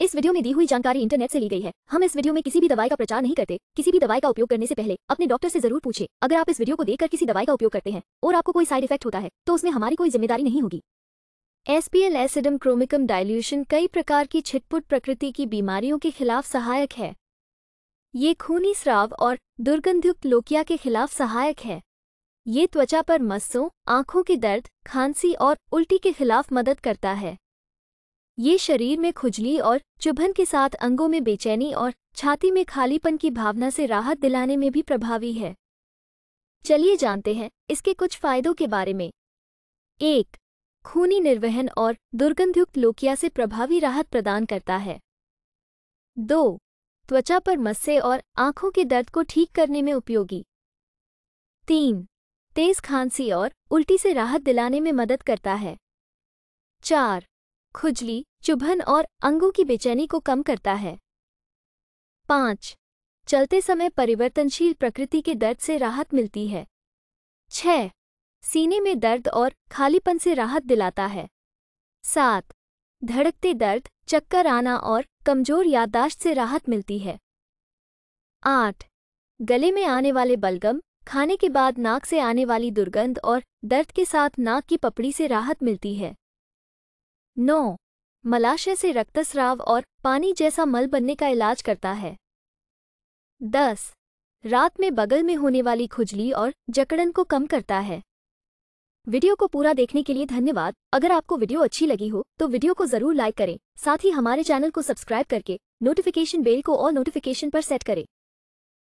इस वीडियो में दी हुई जानकारी इंटरनेट से ली गई है हम इस वीडियो में किसी भी दवाई का प्रचार नहीं करते किसी भी दवाई का उपयोग करने से पहले अपने डॉक्टर से जरूर पूछे अगर आप इस वीडियो को देखकर किसी दवाई का उपयोग करते हैं और आपको कोई साइड इफेक्ट होता है तो उसमें हमारी कोई जिम्मेदारी नहीं होगी एसपीएल एसिडम क्रोमिकम डायल्यूशन कई प्रकार की छिटपुट प्रकृति की बीमारियों के खिलाफ सहायक है ये खूनी स्राव और दुर्गंधयुक्त लोकिया के खिलाफ सहायक है ये त्वचा पर मस्सों आंखों के दर्द खांसी और उल्टी के खिलाफ मदद करता है ये शरीर में खुजली और चुभन के साथ अंगों में बेचैनी और छाती में खालीपन की भावना से राहत दिलाने में भी प्रभावी है चलिए जानते हैं इसके कुछ फायदों के बारे में एक खूनी निर्वहन और दुर्गंधयुक्त लोकिया से प्रभावी राहत प्रदान करता है दो त्वचा पर मस्से और आंखों के दर्द को ठीक करने में उपयोगी तीन तेज खांसी और उल्टी से राहत दिलाने में मदद करता है चार खुजली चुभन और अंगों की बेचैनी को कम करता है पाँच चलते समय परिवर्तनशील प्रकृति के दर्द से राहत मिलती है छह सीने में दर्द और खालीपन से राहत दिलाता है सात धड़कते दर्द चक्कर आना और कमजोर याददाश्त से राहत मिलती है आठ गले में आने वाले बलगम खाने के बाद नाक से आने वाली दुर्गंध और दर्द के साथ नाक की पपड़ी से राहत मिलती है नौ मलाशय से रक्तस्राव और पानी जैसा मल बनने का इलाज करता है दस रात में बगल में होने वाली खुजली और जकड़न को कम करता है वीडियो को पूरा देखने के लिए धन्यवाद अगर आपको वीडियो अच्छी लगी हो तो वीडियो को जरूर लाइक करें साथ ही हमारे चैनल को सब्सक्राइब करके नोटिफिकेशन बेल को और नोटिफिकेशन पर सेट करें